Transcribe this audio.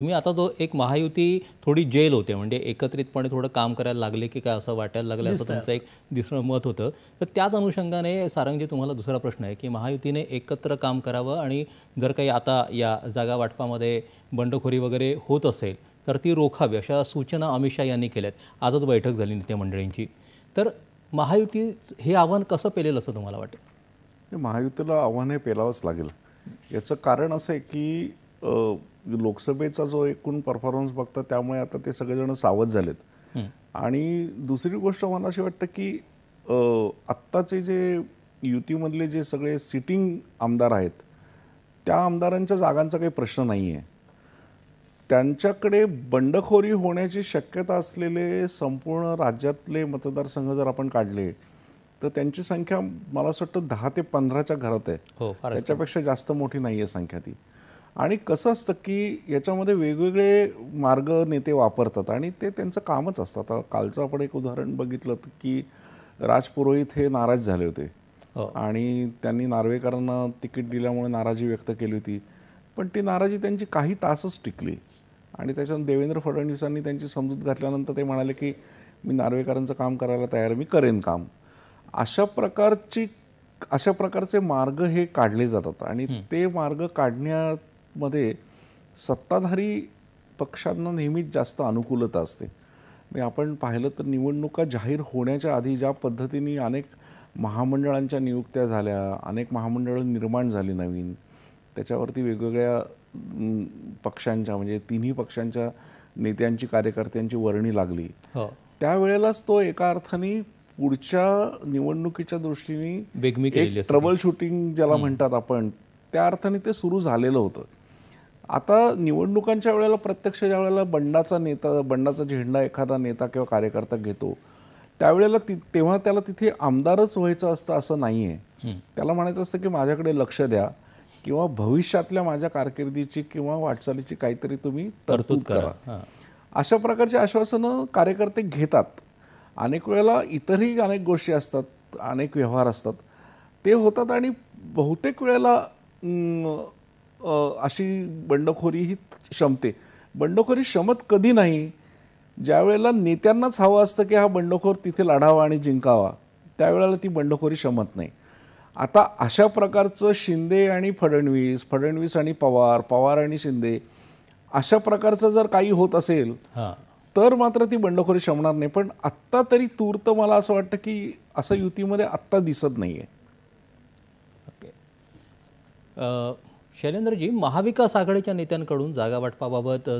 तुम्ही आता तो एक महायुती थोडी जेल होते म्हणजे एकत्रितपणे थोडं काम करायला लागले की काय असं वाटायला लागलं असं तुमचं एक दिसणं मत होतं तर त्याच अनुषंगाने सारंगजी तुम्हाला दुसरा प्रश्न आहे की महायुतीने एकत्र काम करावं आणि जर काही आता या जागा वाटपामध्ये बंडखोरी वगैरे होत असेल तर ती रोखावी अशा सूचना अमित शहा यांनी केल्यात आजच बैठक झाली नेते मंडळींची तर महायुती हे आव्हान कसं पेलेल असं तुम्हाला वाटेल महायुतीला आव्हान हे पेलावंच लागेल याचं कारण असं आहे की लोकसभेचा जो एकूण परफॉर्मन्स बघता त्यामुळे आता ते सगळेजण सावध झालेत आणि दुसरी गोष्ट मला अशी वाटतं की आत्ताचे जे युतीमधले जे सगळे सिटिंग आमदार आहेत त्या आमदारांच्या जागांचा काही प्रश्न नाही आहे त्यांच्याकडे बंडखोरी होण्याची शक्यता असलेले संपूर्ण राज्यातले मतदारसंघ जर आपण काढले तर त्यांची संख्या मला असं वाटतं दहा ते पंधराच्या घरात आहे हो, त्याच्यापेक्षा जास्त मोठी नाही आहे संख्या ती आणि कसं असतं की याच्यामध्ये वेगवेगळे मार्ग नेते वापरतात आणि ते त्यांचं कामच असतं आता कालचं आपण एक उदाहरण बघितलं की राजपुरोहित हे नाराज झाले होते हो. आणि त्यांनी नार्वेकरांना तिकीट दिल्यामुळे नाराजी व्यक्त केली होती पण ती नाराजी त्यांची काही तासच टिकली आणि त्याच्यानंतर देवेंद्र फडणवीसांनी त्यांची समजूत घातल्यानंतर ते म्हणाले की मी नार्वेकरांचं काम करायला तयार मी करेन काम अशा प्रकारची अशा प्रकारचे मार्ग हे काढले जातात आणि ते मार्ग काढण्यात मध्ये सत्ताधारी पक्षांना नेहमीच जास्त अनुकूलता असते म्हणजे आपण पाहिलं तर निवडणुका जाहीर होण्याच्या आधी ज्या पद्धतीने अनेक महामंडळांच्या नियुक्त्या झाल्या अनेक महामंडळ निर्माण झाली नवीन त्याच्यावरती वेगवेगळ्या पक्षांच्या म्हणजे तिन्ही पक्षांच्या नेत्यांची कार्यकर्त्यांची वर्णी लागली हो. त्यावेळेलाच तो एका अर्थाने पुढच्या निवडणुकीच्या दृष्टीने ट्रबल शूटिंग ज्याला म्हणतात आपण त्या अर्थाने ते सुरू झालेलं होतं आता निवडणुकांच्या वेळेला प्रत्यक्ष ज्या वेळेला बंडाचा नेता बंडाचा झेंडा एखादा नेता किंवा कार्यकर्ता घेतो त्यावेळेला ति तेव्हा त्याला तिथे आमदारच व्हायचं असतं असं नाही आहे त्याला म्हणायचं असतं की माझ्याकडे लक्ष द्या किंवा भविष्यातल्या माझ्या कारकिर्दीची किंवा वाटचालीची काहीतरी तुम्ही तरतूद करा अशा प्रकारची आश्वासनं कार्यकर्ते घेतात अनेक वेळेला इतरही अनेक गोष्टी असतात अनेक व्यवहार असतात ते होतात आणि बहुतेक वेळेला अशी बंडखोरी ही क्षमते बंडखोरी क्षमत कधी नाही ज्या वेळेला नेत्यांनाच हवं असतं की हा बंडखोर तिथे लढावा आणि जिंकावा त्यावेळेला ती बंडखोरी क्षमत नाही आता अशा प्रकारचं शिंदे आणि फडणवीस फडणवीस आणि पवार पवार आणि शिंदे अशा प्रकारचं जर काही होत असेल तर मात्र ती बंडखोरी शमणार नाही पण आत्ता तरी तूर्त मला असं वाटतं की असं युतीमध्ये आत्ता दिसत नाही आहे शैलेंद्रजी महाविकास आघाडीच्या नेत्यांकडून जागावाटपाबाबत